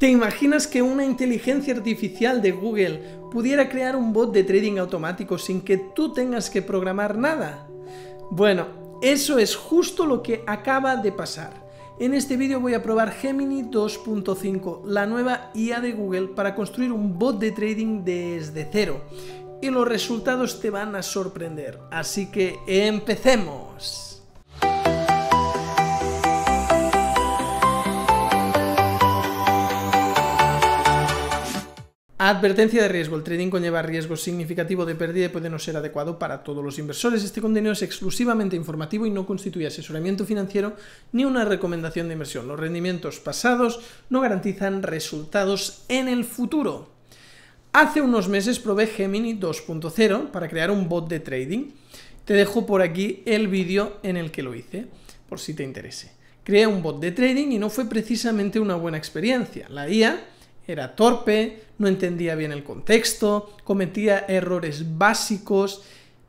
¿Te imaginas que una inteligencia artificial de Google pudiera crear un bot de trading automático sin que tú tengas que programar nada? Bueno, eso es justo lo que acaba de pasar. En este vídeo voy a probar Gemini 2.5, la nueva IA de Google para construir un bot de trading desde cero. Y los resultados te van a sorprender, así que empecemos. Advertencia de riesgo. El trading conlleva riesgo significativo de pérdida y puede no ser adecuado para todos los inversores. Este contenido es exclusivamente informativo y no constituye asesoramiento financiero ni una recomendación de inversión. Los rendimientos pasados no garantizan resultados en el futuro. Hace unos meses probé Gemini 2.0 para crear un bot de trading. Te dejo por aquí el vídeo en el que lo hice, por si te interese. Creé un bot de trading y no fue precisamente una buena experiencia. La IA era torpe, no entendía bien el contexto, cometía errores básicos,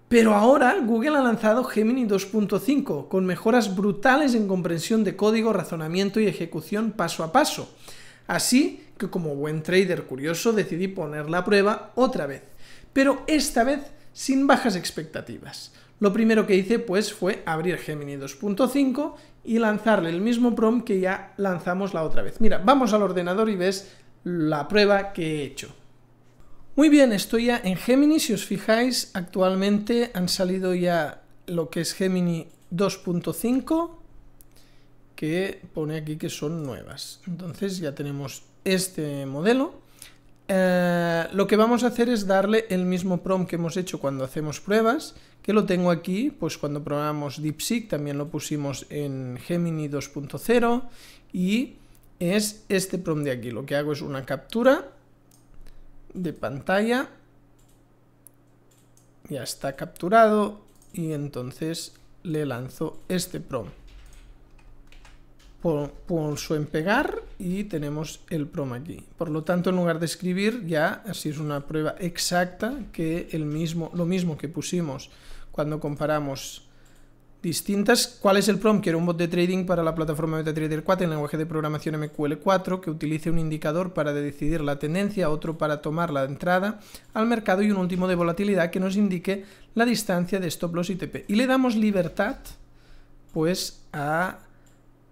pero ahora Google ha lanzado Gemini 2.5 con mejoras brutales en comprensión de código, razonamiento y ejecución paso a paso. Así que como buen trader curioso decidí ponerla a prueba otra vez, pero esta vez sin bajas expectativas. Lo primero que hice pues fue abrir Gemini 2.5 y lanzarle el mismo prompt que ya lanzamos la otra vez. Mira, vamos al ordenador y ves la prueba que he hecho. Muy bien, estoy ya en Gemini. Si os fijáis, actualmente han salido ya lo que es Gemini 2.5, que pone aquí que son nuevas. Entonces ya tenemos este modelo. Eh, lo que vamos a hacer es darle el mismo prompt que hemos hecho cuando hacemos pruebas, que lo tengo aquí, pues cuando probamos DeepSeek también lo pusimos en Gemini 2.0 y es este prom de aquí. Lo que hago es una captura de pantalla. Ya está capturado y entonces le lanzo este prompt. Pulso en pegar y tenemos el prom aquí. Por lo tanto, en lugar de escribir, ya así es una prueba exacta que el mismo, lo mismo que pusimos cuando comparamos distintas. ¿Cuál es el prompt? Quiero un bot de trading para la plataforma MetaTrader 4 en lenguaje de programación MQL4 que utilice un indicador para decidir la tendencia, otro para tomar la entrada al mercado y un último de volatilidad que nos indique la distancia de stop loss y TP. Y le damos libertad pues a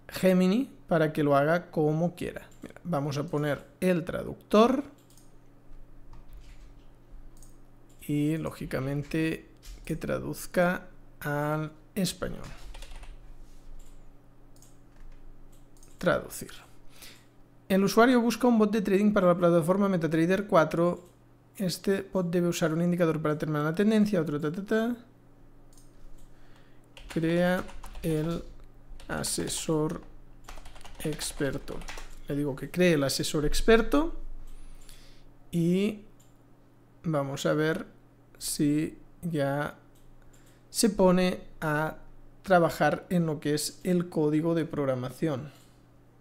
Gemini para que lo haga como quiera. vamos a poner el traductor y lógicamente que traduzca al español. Traducir. El usuario busca un bot de trading para la plataforma MetaTrader 4. Este bot debe usar un indicador para determinar la tendencia, otro ta, ta, ta. Crea el asesor experto. Le digo que cree el asesor experto y vamos a ver si ya se pone a trabajar en lo que es el código de programación.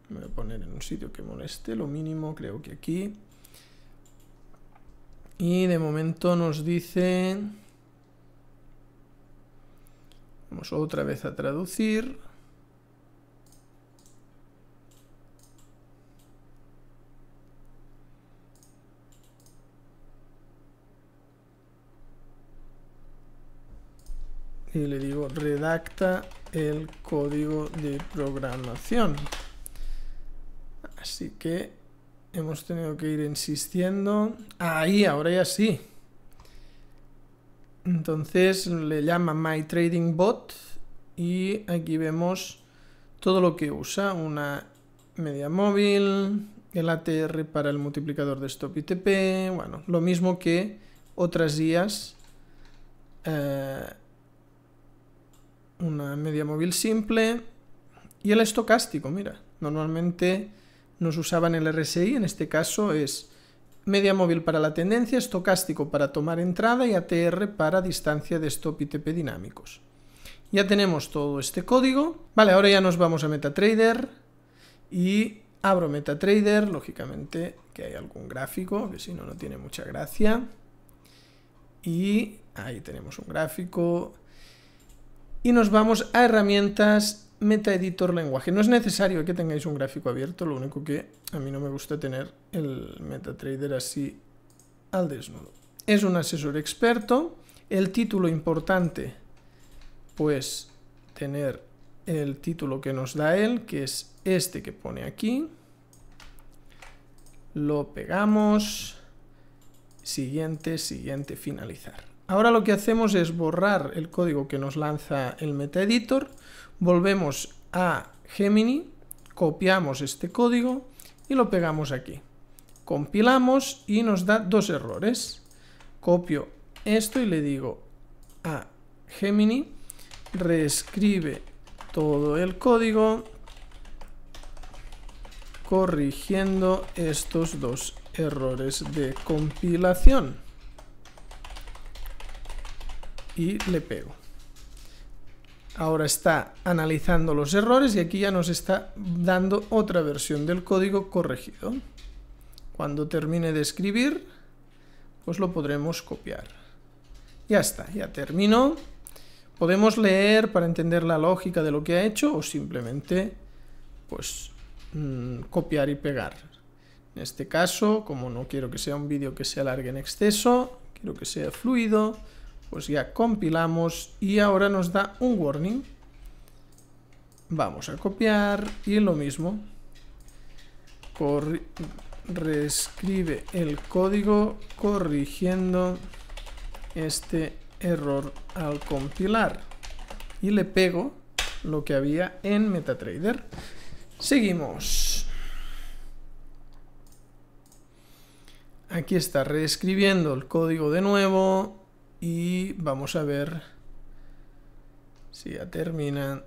Me voy a poner en un sitio que moleste, lo mínimo creo que aquí. Y de momento nos dice... Vamos otra vez a traducir. y le digo redacta el código de programación. Así que hemos tenido que ir insistiendo. Ahí, ahora ya sí. Entonces le llama My Trading Bot y aquí vemos todo lo que usa. Una media móvil, el ATR para el multiplicador de stop ITP, bueno, lo mismo que otras guías. Eh, una media móvil simple y el estocástico, mira, normalmente nos usaban el RSI, en este caso es media móvil para la tendencia, estocástico para tomar entrada y ATR para distancia de stop y dinámicos. Ya tenemos todo este código. Vale, ahora ya nos vamos a MetaTrader y abro MetaTrader, lógicamente que hay algún gráfico, que si no, no tiene mucha gracia. Y ahí tenemos un gráfico y nos vamos a herramientas meta editor lenguaje. No es necesario que tengáis un gráfico abierto, lo único que a mí no me gusta tener el MetaTrader así al desnudo. Es un asesor experto, el título importante, pues tener el título que nos da él, que es este que pone aquí. Lo pegamos. Siguiente, siguiente, finalizar. Ahora lo que hacemos es borrar el código que nos lanza el MetaEditor, volvemos a Gemini, copiamos este código y lo pegamos aquí. Compilamos y nos da dos errores. Copio esto y le digo a Gemini, reescribe todo el código corrigiendo estos dos errores de compilación y le pego. Ahora está analizando los errores y aquí ya nos está dando otra versión del código corregido. Cuando termine de escribir, pues lo podremos copiar. Ya está, ya terminó. Podemos leer para entender la lógica de lo que ha hecho o simplemente pues mm, copiar y pegar. En este caso, como no quiero que sea un vídeo que se alargue en exceso, quiero que sea fluido, pues ya compilamos y ahora nos da un warning. Vamos a copiar y lo mismo. reescribe el código corrigiendo este error al compilar. Y le pego lo que había en MetaTrader. Seguimos. Aquí está reescribiendo el código de nuevo. Y vamos a ver si ya termina,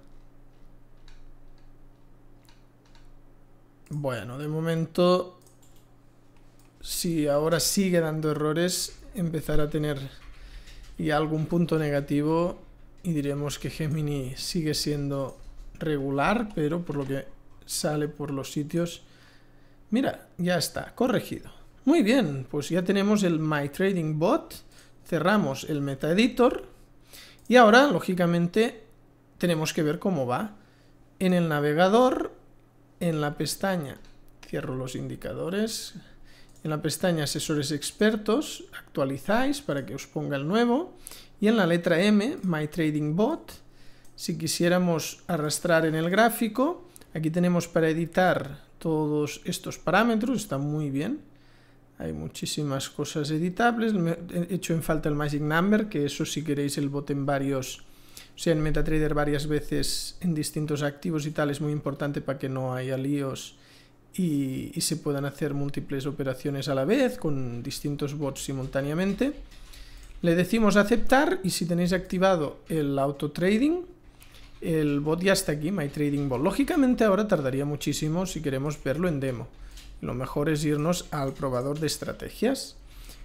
Bueno, de momento, si ahora sigue dando errores, empezar a tener ya algún punto negativo y diremos que Gemini sigue siendo regular, pero por lo que sale por los sitios... Mira, ya está, corregido. Muy bien, pues ya tenemos el My Trading Bot cerramos el MetaEditor y ahora, lógicamente, tenemos que ver cómo va. En el navegador, en la pestaña, cierro los indicadores, en la pestaña Asesores Expertos, actualizáis para que os ponga el nuevo y en la letra M, My Trading Bot, si quisiéramos arrastrar en el gráfico, aquí tenemos para editar todos estos parámetros, está muy bien. Hay muchísimas cosas editables. He hecho en falta el Magic Number, que eso si queréis el bot en varios, o sea, en MetaTrader varias veces en distintos activos y tal, es muy importante para que no haya líos y, se puedan hacer múltiples operaciones a la vez con distintos bots simultáneamente. Le decimos aceptar y si tenéis activado el auto trading, el bot ya está aquí, my trading bot. Lógicamente ahora tardaría muchísimo si queremos verlo en demo lo mejor es irnos al probador de estrategias.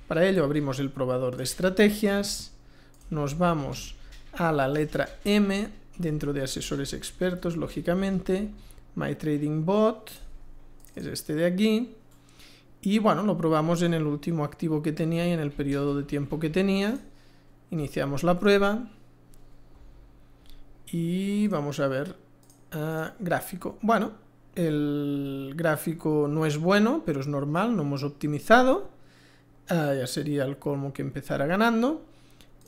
Para ello abrimos el probador de estrategias, nos vamos a la letra M, dentro de asesores expertos, lógicamente, My Trading Bot, es este de aquí, y bueno, lo probamos en el último activo que tenía y en el periodo de tiempo que tenía. Iniciamos la prueba y vamos a ver ah, gráfico. Bueno, el gráfico no es bueno, pero es normal, no hemos optimizado. Ah, ya sería el colmo que empezara ganando.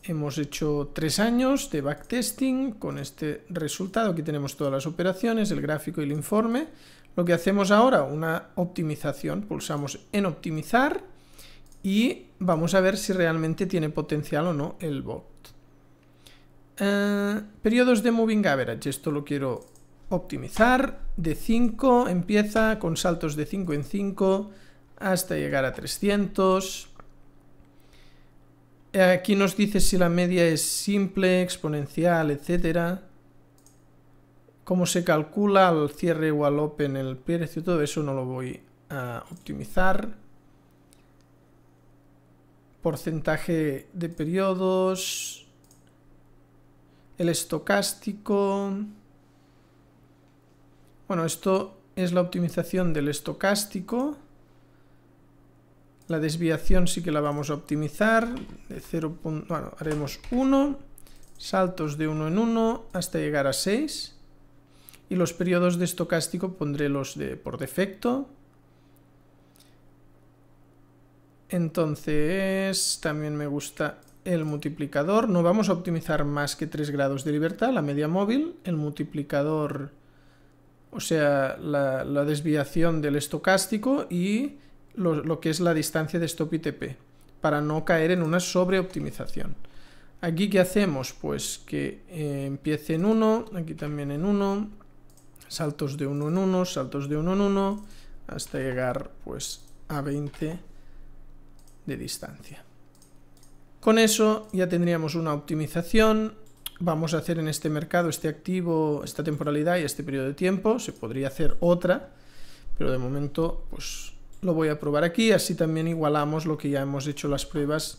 Hemos hecho tres años de backtesting con este resultado. Aquí tenemos todas las operaciones, el gráfico y el informe. Lo que hacemos ahora, una optimización. Pulsamos en optimizar y vamos a ver si realmente tiene potencial o no el bot. Eh, periodos de moving average. Esto lo quiero optimizar de 5, empieza con saltos de 5 en 5 hasta llegar a 300. Aquí nos dice si la media es simple, exponencial, etcétera. Cómo se calcula al cierre o al open el precio, todo eso no lo voy a optimizar. Porcentaje de periodos. El estocástico. Bueno, esto es la optimización del estocástico. La desviación sí que la vamos a optimizar. De 0. Bueno, haremos 1. Saltos de 1 en 1 hasta llegar a 6. Y los periodos de estocástico pondré los de por defecto. Entonces, también me gusta el multiplicador. No vamos a optimizar más que 3 grados de libertad, la media móvil. El multiplicador o sea, la, desviación del estocástico y lo, que es la distancia de stop itp para no caer en una sobreoptimización. Aquí, ¿qué hacemos? Pues que eh, empiece en 1, aquí también en 1, saltos de 1 en 1, saltos de 1 en 1, hasta llegar pues a 20 de distancia. Con eso ya tendríamos una optimización vamos a hacer en este mercado, este activo, esta temporalidad y este periodo de tiempo. Se podría hacer otra, pero de momento pues lo voy a probar aquí. Así también igualamos lo que ya hemos hecho las pruebas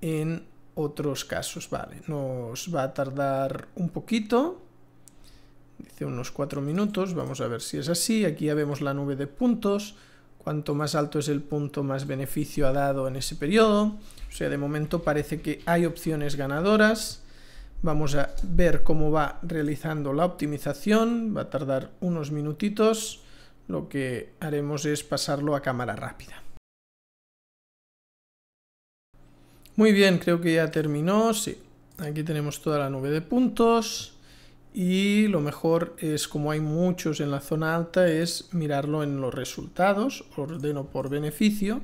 en otros casos. Vale, nos va a tardar un poquito. Dice unos cuatro minutos, vamos a ver si es así. Aquí ya vemos la nube de puntos. Cuanto más alto es el punto, más beneficio ha dado en ese periodo. O sea, de momento parece que hay opciones ganadoras. Vamos a ver cómo va realizando la optimización, va a tardar unos minutitos, lo que haremos es pasarlo a cámara rápida. Muy bien, creo que ya terminó, sí. Aquí tenemos toda la nube de puntos y lo mejor es, como hay muchos en la zona alta, es mirarlo en los resultados, ordeno por beneficio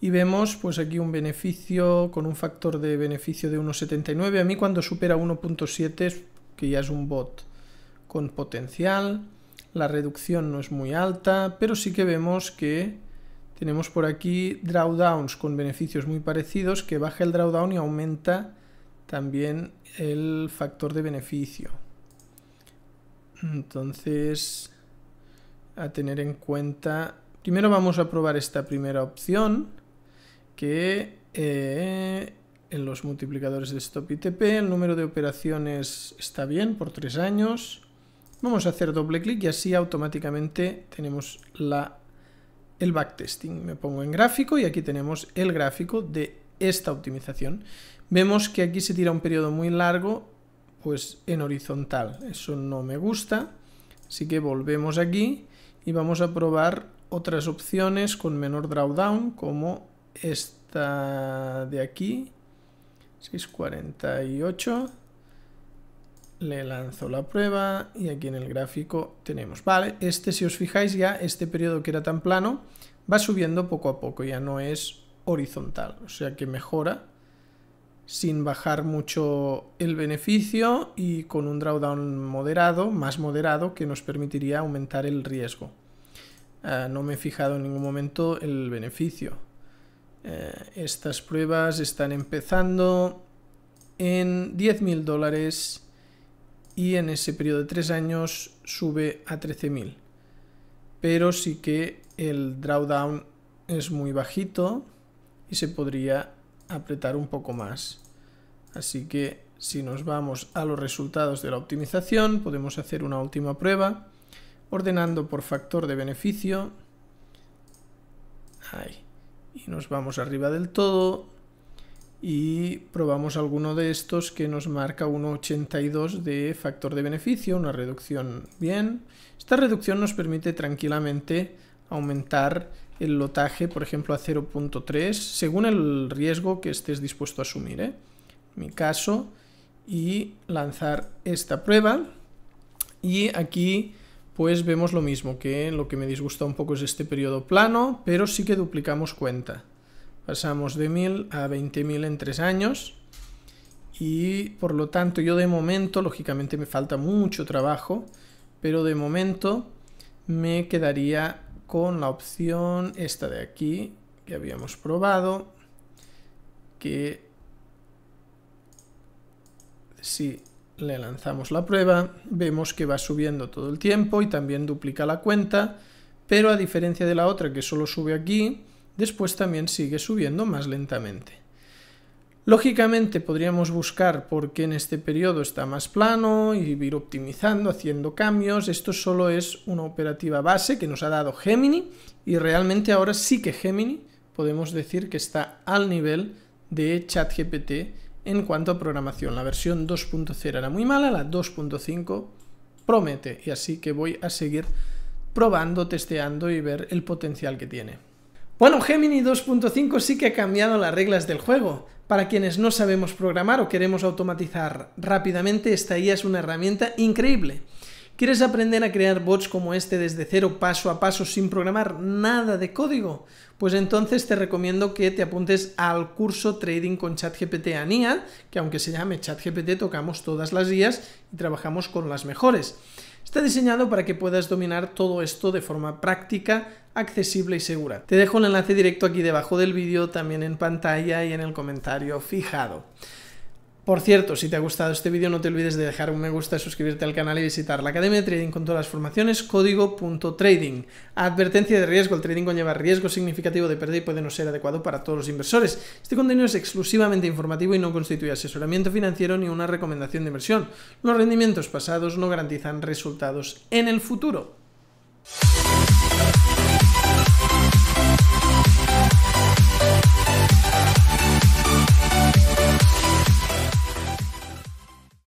y vemos pues aquí un beneficio con un factor de beneficio de 1,79. A mí cuando supera 1,7 que ya es un bot con potencial, la reducción no es muy alta, pero sí que vemos que tenemos por aquí drawdowns con beneficios muy parecidos, que baja el drawdown y aumenta también el factor de beneficio. Entonces, a tener en cuenta... Primero vamos a probar esta primera opción que eh, en los multiplicadores de stop ITP el número de operaciones está bien por tres años. Vamos a hacer doble clic y así automáticamente tenemos la, el backtesting. Me pongo en gráfico y aquí tenemos el gráfico de esta optimización. Vemos que aquí se tira un periodo muy largo pues en horizontal. Eso no me gusta. Así que volvemos aquí y vamos a probar otras opciones con menor drawdown como esta de aquí, 648, le lanzo la prueba y aquí en el gráfico tenemos, vale, este si os fijáis ya, este periodo que era tan plano, va subiendo poco a poco, ya no es horizontal, o sea que mejora sin bajar mucho el beneficio y con un drawdown moderado, más moderado, que nos permitiría aumentar el riesgo. Ah, no me he fijado en ningún momento el beneficio. Eh, estas pruebas están empezando en 10.000 dólares y en ese periodo de tres años sube a 13.000. Pero sí que el drawdown es muy bajito y se podría apretar un poco más. Así que si nos vamos a los resultados de la optimización, podemos hacer una última prueba ordenando por factor de beneficio. Ahí y nos vamos arriba del todo y probamos alguno de estos que nos marca 1,82 de factor de beneficio, una reducción bien. Esta reducción nos permite tranquilamente aumentar el lotaje, por ejemplo, a 0.3, según el riesgo que estés dispuesto a asumir. ¿eh? En mi caso, y lanzar esta prueba. Y aquí pues vemos lo mismo, que lo que me disgusta un poco es este periodo plano, pero sí que duplicamos cuenta. Pasamos de 1000 a 20.000 en tres años y por lo tanto yo de momento, lógicamente me falta mucho trabajo, pero de momento me quedaría con la opción esta de aquí que habíamos probado, que sí le lanzamos la prueba, vemos que va subiendo todo el tiempo y también duplica la cuenta, pero a diferencia de la otra que solo sube aquí, después también sigue subiendo más lentamente. Lógicamente podríamos buscar por qué en este periodo está más plano y ir optimizando, haciendo cambios. Esto solo es una operativa base que nos ha dado Gemini y realmente ahora sí que Gemini podemos decir que está al nivel de ChatGPT en cuanto a programación. La versión 2.0 era muy mala, la 2.5 promete y así que voy a seguir probando, testeando y ver el potencial que tiene. Bueno, Gemini 2.5 sí que ha cambiado las reglas del juego. Para quienes no sabemos programar o queremos automatizar rápidamente, esta IA es una herramienta increíble. ¿Quieres aprender a crear bots como este desde cero, paso a paso, sin programar nada de código? Pues entonces te recomiendo que te apuntes al curso Trading con ChatGPT ANIA, que aunque se llame ChatGPT, tocamos todas las guías y trabajamos con las mejores. Está diseñado para que puedas dominar todo esto de forma práctica, accesible y segura. Te dejo el enlace directo aquí debajo del vídeo, también en pantalla y en el comentario fijado. Por cierto, si te ha gustado este vídeo no te olvides de dejar un me gusta, suscribirte al canal y visitar la Academia de Trading con todas las formaciones, código.trading. Advertencia de riesgo, el trading conlleva riesgo significativo de pérdida y puede no ser adecuado para todos los inversores. Este contenido es exclusivamente informativo y no constituye asesoramiento financiero ni una recomendación de inversión. Los rendimientos pasados no garantizan resultados en el futuro.